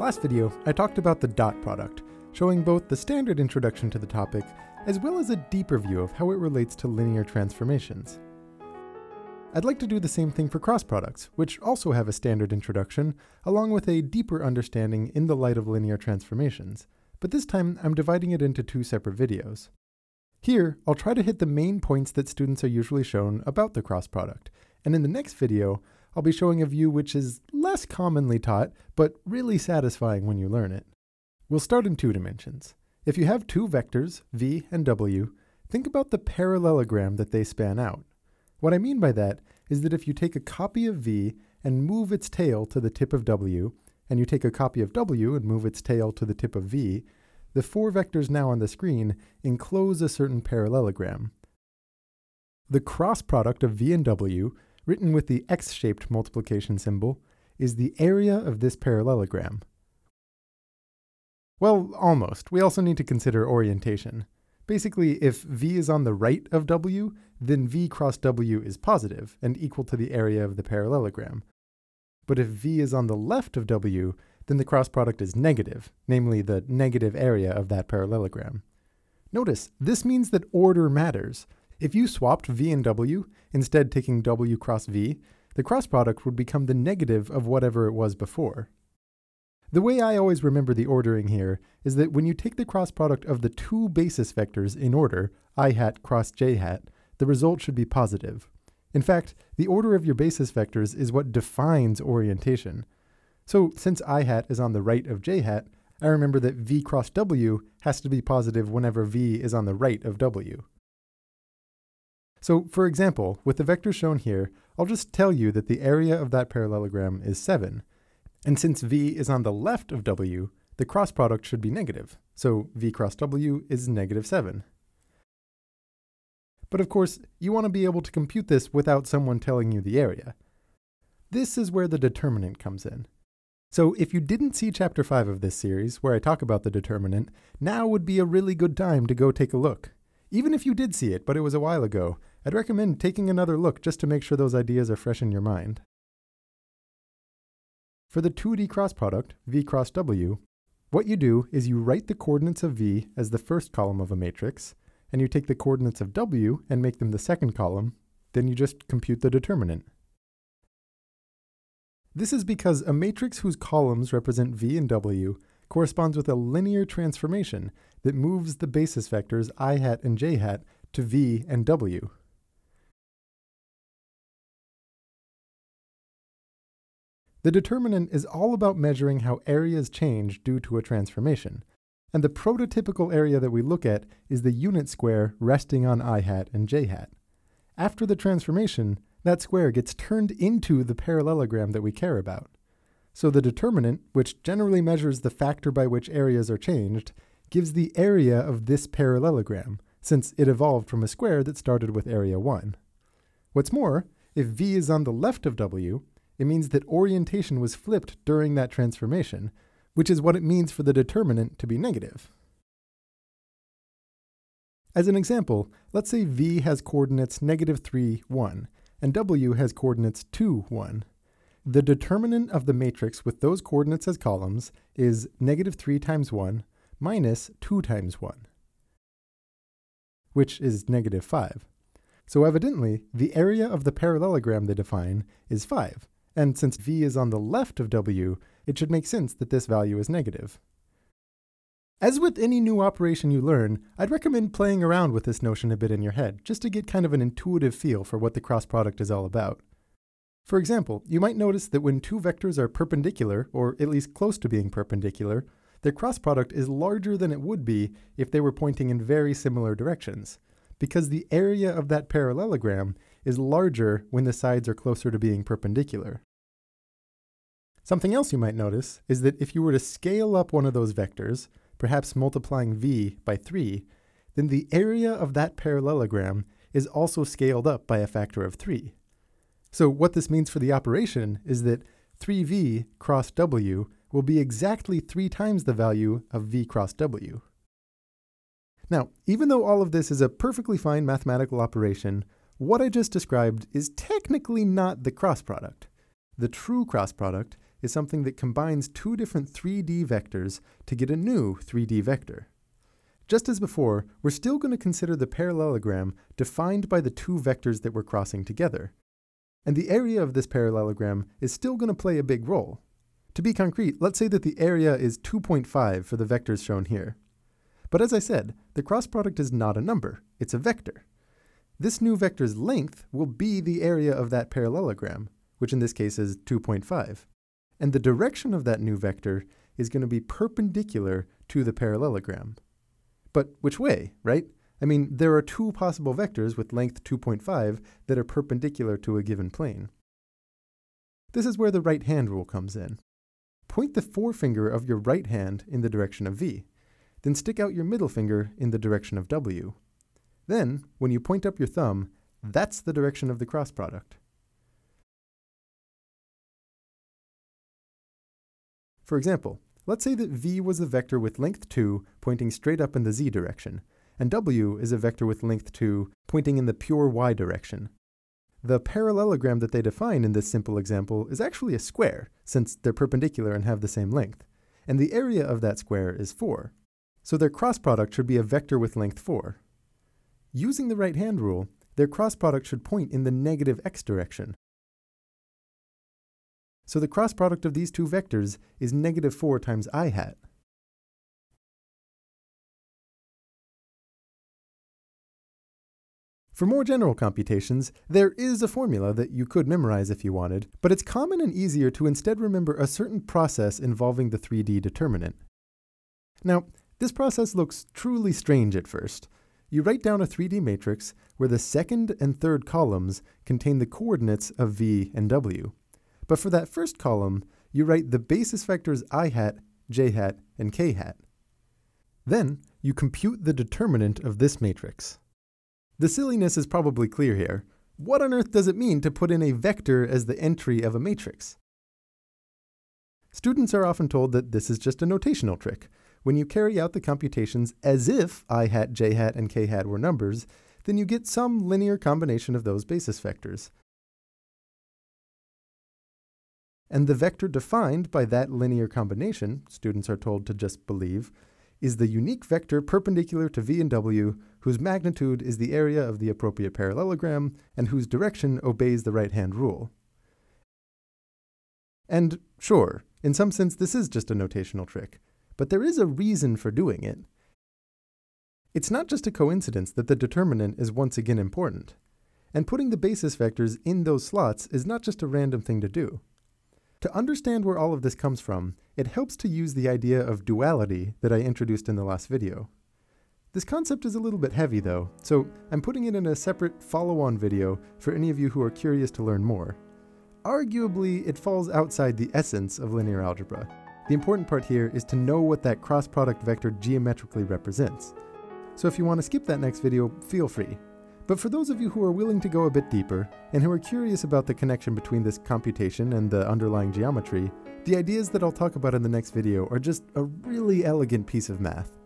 Last video, I talked about the dot product, showing both the standard introduction to the topic as well as a deeper view of how it relates to linear transformations. I'd like to do the same thing for cross products, which also have a standard introduction, along with a deeper understanding in the light of linear transformations, but this time I'm dividing it into two separate videos. Here, I'll try to hit the main points that students are usually shown about the cross product, and in the next video, I'll be showing a view which is less commonly taught, but really satisfying when you learn it. We'll start in two dimensions. If you have two vectors, v and w, think about the parallelogram that they span out. What I mean by that is that if you take a copy of v and move its tail to the tip of w, and you take a copy of w and move its tail to the tip of v, the four vectors now on the screen enclose a certain parallelogram. The cross product of v and w written with the x-shaped multiplication symbol, is the area of this parallelogram. Well, almost. We also need to consider orientation. Basically, if v is on the right of w, then v cross w is positive and equal to the area of the parallelogram. But if v is on the left of w, then the cross product is negative, namely the negative area of that parallelogram. Notice, this means that order matters. If you swapped V and W, instead taking W cross V, the cross product would become the negative of whatever it was before. The way I always remember the ordering here is that when you take the cross product of the two basis vectors in order, i hat cross j hat, the result should be positive. In fact, the order of your basis vectors is what defines orientation. So since i hat is on the right of j hat, I remember that v cross w has to be positive whenever v is on the right of w. So for example, with the vector shown here, I'll just tell you that the area of that parallelogram is 7. And since v is on the left of w, the cross product should be negative, so v cross w is negative 7. But of course, you want to be able to compute this without someone telling you the area. This is where the determinant comes in. So if you didn't see chapter 5 of this series, where I talk about the determinant, now would be a really good time to go take a look. Even if you did see it, but it was a while ago, I'd recommend taking another look just to make sure those ideas are fresh in your mind. For the 2D cross product, v cross w, what you do is you write the coordinates of v as the first column of a matrix, and you take the coordinates of w and make them the second column, then you just compute the determinant. This is because a matrix whose columns represent v and w corresponds with a linear transformation that moves the basis vectors i hat and j hat to v and w. The determinant is all about measuring how areas change due to a transformation, and the prototypical area that we look at is the unit square resting on i hat and j hat. After the transformation, that square gets turned into the parallelogram that we care about. So the determinant, which generally measures the factor by which areas are changed, gives the area of this parallelogram, since it evolved from a square that started with area 1. What's more, if v is on the left of w, it means that orientation was flipped during that transformation, which is what it means for the determinant to be negative. As an example, let's say v has coordinates negative 3, 1, and w has coordinates 2, 1. The determinant of the matrix with those coordinates as columns is negative 3 times 1 minus 2 times 1, which is negative 5. So evidently, the area of the parallelogram they define is 5, and since v is on the left of w, it should make sense that this value is negative. As with any new operation you learn, I'd recommend playing around with this notion a bit in your head, just to get kind of an intuitive feel for what the cross product is all about. For example, you might notice that when two vectors are perpendicular, or at least close to being perpendicular, their cross product is larger than it would be if they were pointing in very similar directions, because the area of that parallelogram is larger when the sides are closer to being perpendicular. Something else you might notice is that if you were to scale up one of those vectors, perhaps multiplying v by 3, then the area of that parallelogram is also scaled up by a factor of 3. So what this means for the operation is that 3v cross w will be exactly 3 times the value of v cross w. Now, even though all of this is a perfectly fine mathematical operation, what I just described is technically not the cross product. The true cross product is something that combines two different 3D vectors to get a new 3D vector. Just as before, we're still going to consider the parallelogram defined by the two vectors that we're crossing together. And the area of this parallelogram is still going to play a big role. To be concrete, let's say that the area is 2.5 for the vectors shown here. But as I said, the cross product is not a number, it's a vector this new vector's length will be the area of that parallelogram, which in this case is 2.5. And the direction of that new vector is going to be perpendicular to the parallelogram. But which way, right? I mean, there are two possible vectors with length 2.5 that are perpendicular to a given plane. This is where the right hand rule comes in. Point the forefinger of your right hand in the direction of v, then stick out your middle finger in the direction of w. Then, when you point up your thumb, that's the direction of the cross product. For example, let's say that v was a vector with length 2 pointing straight up in the z direction, and w is a vector with length 2 pointing in the pure y direction. The parallelogram that they define in this simple example is actually a square, since they're perpendicular and have the same length, and the area of that square is 4. So their cross product should be a vector with length 4. Using the right-hand rule, their cross product should point in the negative x direction. So the cross product of these two vectors is negative 4 times i hat. For more general computations, there is a formula that you could memorize if you wanted, but it's common and easier to instead remember a certain process involving the 3D determinant. Now, this process looks truly strange at first, you write down a 3D matrix where the second and third columns contain the coordinates of v and w. But for that first column, you write the basis vectors i hat, j hat, and k hat. Then, you compute the determinant of this matrix. The silliness is probably clear here. What on earth does it mean to put in a vector as the entry of a matrix? Students are often told that this is just a notational trick, when you carry out the computations as if i hat, j hat, and k hat were numbers, then you get some linear combination of those basis vectors. And the vector defined by that linear combination, students are told to just believe, is the unique vector perpendicular to v and w whose magnitude is the area of the appropriate parallelogram and whose direction obeys the right-hand rule. And sure, in some sense this is just a notational trick but there is a reason for doing it. It's not just a coincidence that the determinant is once again important, and putting the basis vectors in those slots is not just a random thing to do. To understand where all of this comes from, it helps to use the idea of duality that I introduced in the last video. This concept is a little bit heavy though, so I'm putting it in a separate follow-on video for any of you who are curious to learn more. Arguably, it falls outside the essence of linear algebra, the important part here is to know what that cross product vector geometrically represents. So if you want to skip that next video, feel free. But for those of you who are willing to go a bit deeper, and who are curious about the connection between this computation and the underlying geometry, the ideas that I'll talk about in the next video are just a really elegant piece of math.